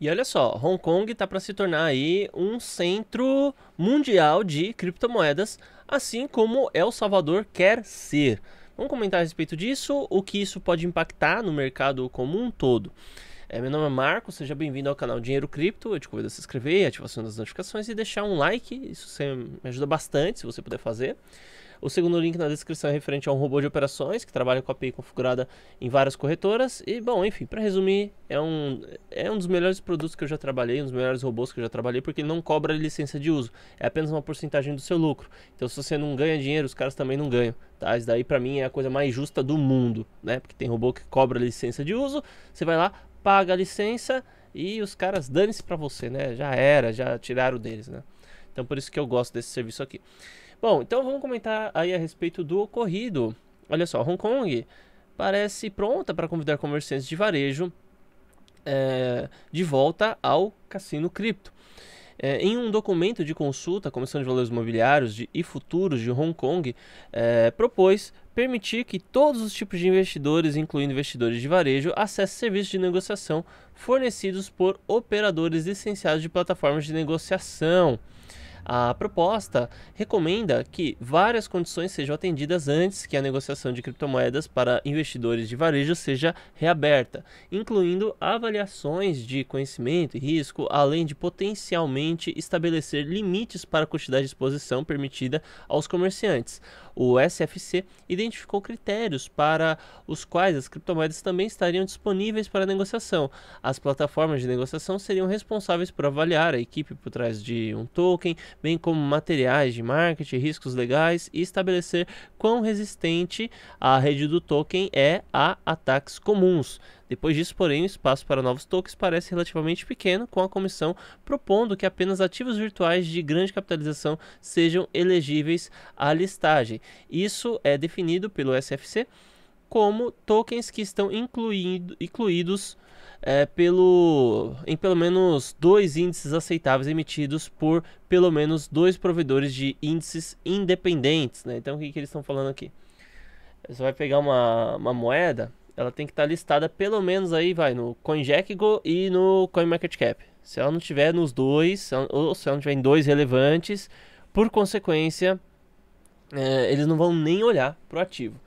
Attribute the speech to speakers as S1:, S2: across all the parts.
S1: E olha só, Hong Kong está para se tornar aí um centro mundial de criptomoedas, assim como El Salvador quer ser. Vamos comentar a respeito disso, o que isso pode impactar no mercado como um todo. É, meu nome é Marco, seja bem-vindo ao canal Dinheiro Cripto. Eu te convido a se inscrever, ativação das notificações e deixar um like. Isso me ajuda bastante se você puder fazer. O segundo link na descrição é referente a um robô de operações que trabalha com a API configurada em várias corretoras. E, bom, enfim, para resumir, é um, é um dos melhores produtos que eu já trabalhei, um dos melhores robôs que eu já trabalhei, porque ele não cobra licença de uso, é apenas uma porcentagem do seu lucro. Então, se você não ganha dinheiro, os caras também não ganham. Tá? Isso daí, para mim, é a coisa mais justa do mundo, né? Porque tem robô que cobra licença de uso, você vai lá, paga a licença e os caras dane-se para você, né? Já era, já tiraram deles, né? Então por isso que eu gosto desse serviço aqui. Bom, então vamos comentar aí a respeito do ocorrido. Olha só, Hong Kong parece pronta para convidar comerciantes de varejo é, de volta ao cassino cripto. É, em um documento de consulta, a Comissão de Valores Imobiliários de, e Futuros de Hong Kong é, propôs permitir que todos os tipos de investidores, incluindo investidores de varejo, acessem serviços de negociação fornecidos por operadores licenciados de plataformas de negociação. A proposta recomenda que várias condições sejam atendidas antes que a negociação de criptomoedas para investidores de varejo seja reaberta, incluindo avaliações de conhecimento e risco, além de potencialmente estabelecer limites para a quantidade de exposição permitida aos comerciantes o SFC, identificou critérios para os quais as criptomoedas também estariam disponíveis para negociação. As plataformas de negociação seriam responsáveis por avaliar a equipe por trás de um token, bem como materiais de marketing, riscos legais e estabelecer quão resistente a rede do token é a ataques comuns. Depois disso, porém, o espaço para novos tokens parece relativamente pequeno, com a comissão propondo que apenas ativos virtuais de grande capitalização sejam elegíveis à listagem. Isso é definido pelo SFC como tokens que estão incluído, incluídos é, pelo, em pelo menos dois índices aceitáveis emitidos por pelo menos dois provedores de índices independentes. Né? Então, o que, que eles estão falando aqui? Você vai pegar uma, uma moeda ela tem que estar tá listada pelo menos aí, vai, no CoinGecko e no CoinMarketCap. Se ela não tiver nos dois, ou se ela não tiver em dois relevantes, por consequência, é, eles não vão nem olhar pro ativo.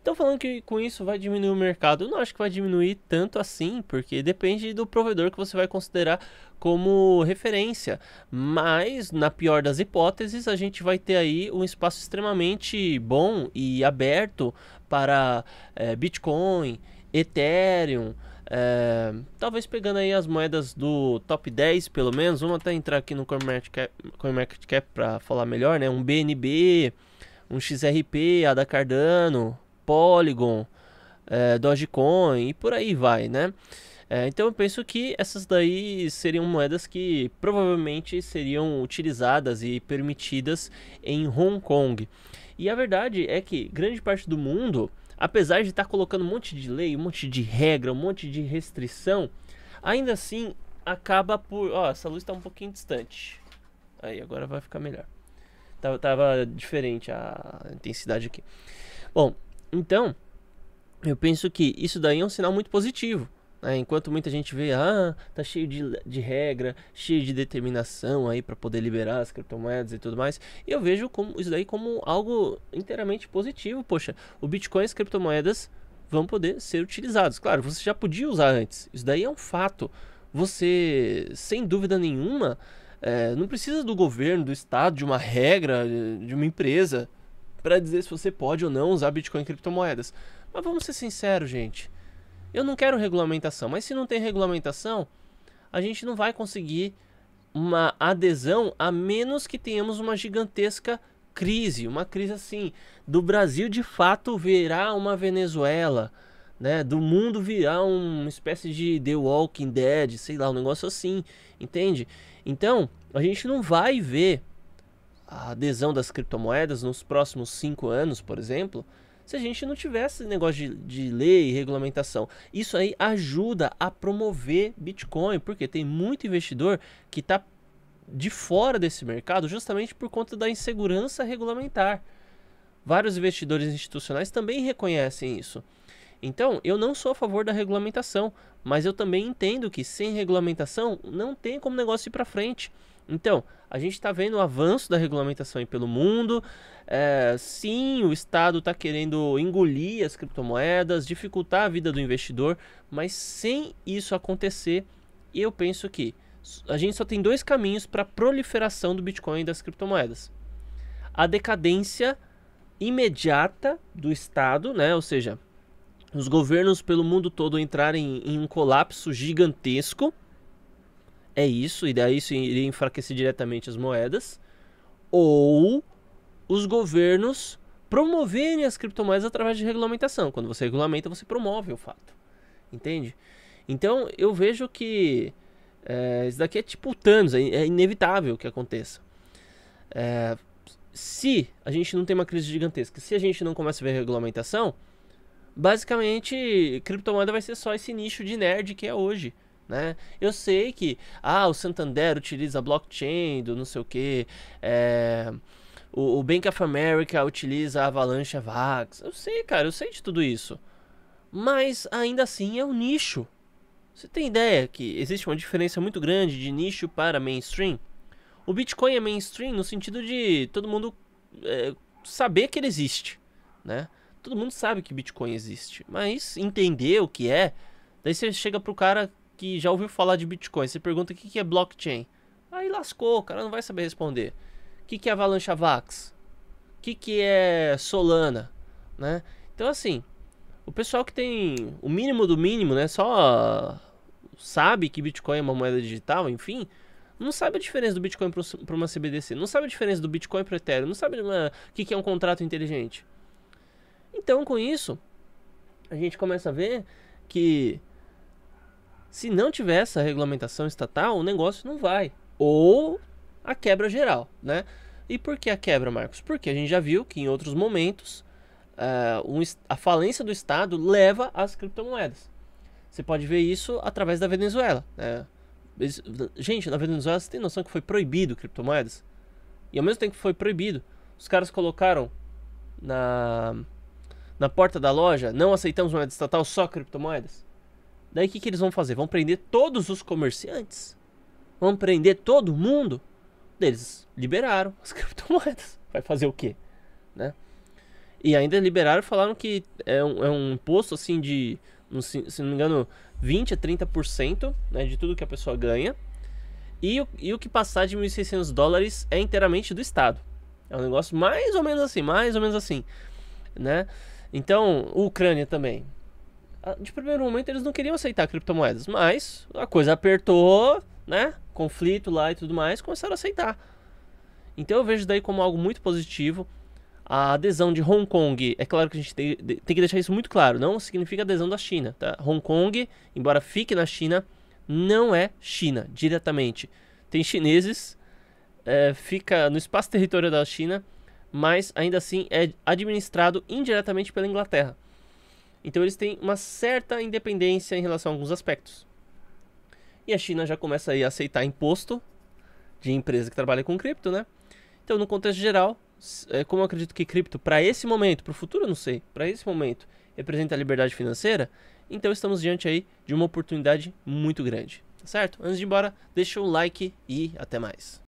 S1: Estão falando que com isso vai diminuir o mercado. Eu não acho que vai diminuir tanto assim, porque depende do provedor que você vai considerar como referência. Mas, na pior das hipóteses, a gente vai ter aí um espaço extremamente bom e aberto para é, Bitcoin, Ethereum. É, talvez pegando aí as moedas do top 10 pelo menos, vamos até entrar aqui no CoinMarketCap para falar melhor, né? Um BNB, um XRP, a da Cardano, Polygon, é, Dogecoin e por aí vai, né? É, então eu penso que essas daí seriam moedas que provavelmente seriam utilizadas e permitidas em Hong Kong. E a verdade é que grande parte do mundo, apesar de estar tá colocando um monte de lei, um monte de regra, um monte de restrição, ainda assim acaba por. Ó, essa luz está um pouquinho distante. Aí agora vai ficar melhor. Tava, tava diferente a intensidade aqui. Bom, então, eu penso que isso daí é um sinal muito positivo. Né? Enquanto muita gente vê, ah, tá cheio de, de regra, cheio de determinação aí para poder liberar as criptomoedas e tudo mais, e eu vejo como, isso daí como algo inteiramente positivo. Poxa, o Bitcoin e as criptomoedas vão poder ser utilizados. Claro, você já podia usar antes, isso daí é um fato. Você, sem dúvida nenhuma, é, não precisa do governo, do Estado, de uma regra, de uma empresa para dizer se você pode ou não usar Bitcoin e criptomoedas. Mas vamos ser sinceros, gente. Eu não quero regulamentação, mas se não tem regulamentação, a gente não vai conseguir uma adesão a menos que tenhamos uma gigantesca crise, uma crise assim, do Brasil de fato virar uma Venezuela, né? Do mundo virar uma espécie de The Walking Dead, sei lá, um negócio assim, entende? Então, a gente não vai ver a adesão das criptomoedas nos próximos cinco anos, por exemplo, se a gente não tivesse negócio de, de lei e regulamentação. Isso aí ajuda a promover Bitcoin, porque tem muito investidor que está de fora desse mercado justamente por conta da insegurança regulamentar. Vários investidores institucionais também reconhecem isso. Então, eu não sou a favor da regulamentação, mas eu também entendo que sem regulamentação não tem como negócio ir para frente. Então, a gente está vendo o avanço da regulamentação pelo mundo. É, sim, o Estado está querendo engolir as criptomoedas, dificultar a vida do investidor, mas sem isso acontecer, eu penso que a gente só tem dois caminhos para a proliferação do Bitcoin e das criptomoedas: a decadência imediata do Estado, né? ou seja, os governos pelo mundo todo entrarem em um colapso gigantesco é isso, e daí isso iria enfraquecer diretamente as moedas, ou os governos promoverem as criptomoedas através de regulamentação. Quando você regulamenta, você promove o fato. Entende? Então eu vejo que é, isso daqui é tipo Thanos, é, é inevitável que aconteça. É, se a gente não tem uma crise gigantesca, se a gente não começa a ver regulamentação, basicamente criptomoeda vai ser só esse nicho de nerd que é hoje. Né? Eu sei que ah, o Santander utiliza blockchain, do não sei o que, eh, é, o, o, Bank of America utiliza Avalanche Vax. Eu sei, cara, eu sei de tudo isso. Mas ainda assim é um nicho. Você tem ideia que existe uma diferença muito grande de nicho para mainstream? O Bitcoin é mainstream no sentido de todo mundo é, saber que ele existe, né? Todo mundo sabe que Bitcoin existe, mas entender o que é, daí você chega pro cara que já ouviu falar de Bitcoin, você pergunta o que, que é blockchain. Aí lascou, o cara não vai saber responder. O que, que é Avalanche Vax? O que, que é Solana? Né? Então, assim, o pessoal que tem o mínimo do mínimo, né? Só sabe que Bitcoin é uma moeda digital, enfim. Não sabe a diferença do Bitcoin para uma CBDC. Não sabe a diferença do Bitcoin para Ethereum. Não sabe o que, que é um contrato inteligente. Então, com isso, a gente começa a ver que se não tiver essa regulamentação estatal, o negócio não vai. Ou a quebra geral, né? E por que a quebra, Marcos? Porque a gente já viu que em outros momentos uh, um, a falência do Estado leva às criptomoedas. Você pode ver isso através da Venezuela. Né? Gente, na Venezuela você tem noção que foi proibido criptomoedas? E ao mesmo tempo que foi proibido, os caras colocaram na, na porta da loja: não aceitamos moeda estatal, só criptomoedas. Daí o que, que eles vão fazer? Vão prender todos os comerciantes? Vão prender todo mundo? Eles liberaram as criptomoedas. Vai fazer o quê? Né? E ainda liberaram falaram que é um, é um imposto assim de, se não me engano, 20 a 30% né, de tudo que a pessoa ganha. E, e o que passar de 1.600 dólares é inteiramente do Estado. É um negócio mais ou menos assim, mais ou menos assim. Né? Então, Ucrânia também. Ah, de primeiro momento eles não queriam aceitar criptomoedas, mas a coisa apertou, né? Conflito lá e tudo mais, começaram a aceitar. Então eu vejo daí como algo muito positivo. A adesão de Hong Kong, é claro que a gente tem, tem que deixar isso muito claro, não significa adesão da China, tá? Hong Kong, embora fique na China, não é China diretamente. Tem chineses, é, fica no espaço territorial da China, mas ainda assim é administrado indiretamente pela Inglaterra. Então eles têm uma certa independência em relação a alguns aspectos. E a China já começa aí a aceitar imposto de empresa que trabalha com cripto, né? Então, no contexto geral, é, como eu acredito que cripto, para esse momento, para o futuro eu não sei, para esse momento, representa a liberdade financeira, então estamos diante aí de uma oportunidade muito grande, tá certo? Antes de ir embora, deixa o like e até mais.